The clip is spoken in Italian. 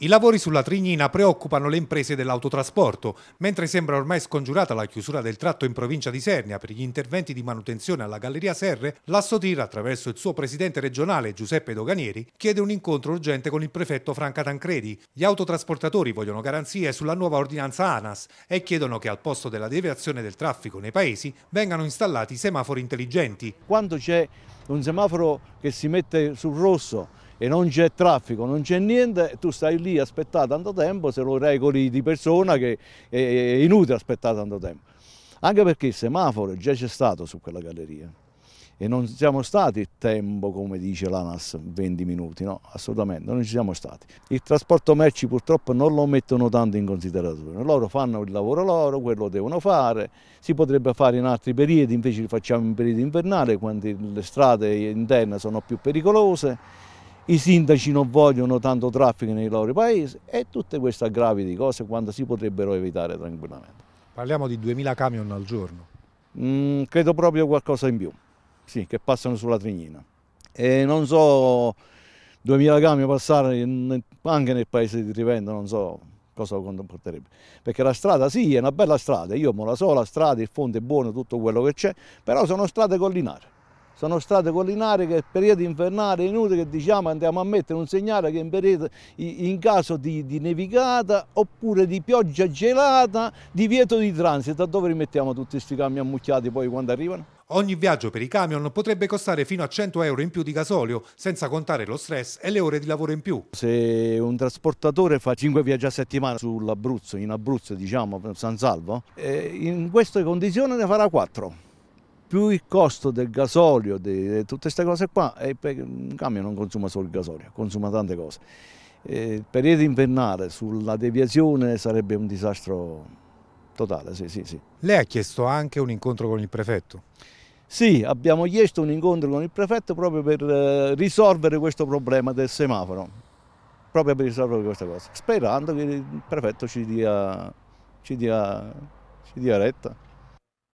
I lavori sulla Trignina preoccupano le imprese dell'autotrasporto, mentre sembra ormai scongiurata la chiusura del tratto in provincia di Sernia per gli interventi di manutenzione alla Galleria Serre, l'Assotir, attraverso il suo presidente regionale Giuseppe Doganieri, chiede un incontro urgente con il prefetto Franca Tancredi. Gli autotrasportatori vogliono garanzie sulla nuova ordinanza ANAS e chiedono che al posto della deviazione del traffico nei paesi vengano installati semafori intelligenti. Quando c'è un semaforo che si mette sul rosso e non c'è traffico, non c'è niente, tu stai lì aspettare tanto tempo, se lo regoli di persona che è inutile aspettare tanto tempo. Anche perché il semaforo già c'è stato su quella galleria e non siamo stati il tempo, come dice l'ANAS, 20 minuti, no, assolutamente, non ci siamo stati. Il trasporto merci purtroppo non lo mettono tanto in considerazione, loro fanno il lavoro loro, quello devono fare, si potrebbe fare in altri periodi, invece li facciamo in periodi invernali, quando le strade interne sono più pericolose i sindaci non vogliono tanto traffico nei loro paesi e tutte queste aggravi di cose quando si potrebbero evitare tranquillamente. Parliamo di 2000 camion al giorno? Mm, credo proprio qualcosa in più, sì, che passano sulla Trignina. E non so, 2000 camion passare anche nel paese di Trivento, non so cosa comporterebbe. Perché la strada sì, è una bella strada, io me la so, la strada, il fondo è buono, tutto quello che c'è, però sono strade collinari sono strade collinari che in periodo invernale è inutile che diciamo andiamo a mettere un segnale che in, periodo, in caso di, di, nevicata oppure di pioggia gelata divieto di transito dove rimettiamo tutti questi camion ammucchiati poi quando arrivano? Ogni viaggio per i camion potrebbe costare fino a 100 euro in più di gasolio, senza contare lo stress e le ore di lavoro in più. Se un trasportatore fa 5 viaggi a settimana sull'Abruzzo, in Abruzzo diciamo, San Salvo, eh, in queste condizioni ne farà 4 più il costo del gasolio, di, tutte queste cose qua, un camion non consuma solo il gasolio, consuma tante cose. Eh, il periodo invernale sulla deviazione sarebbe un disastro totale, sì, sì, sì. Lei ha chiesto anche un incontro con il prefetto? Sì, abbiamo chiesto un incontro con il prefetto proprio per eh, risolvere questo problema del semaforo, proprio per risolvere questa cosa, sperando che il prefetto ci dia, ci dia, ci dia retta.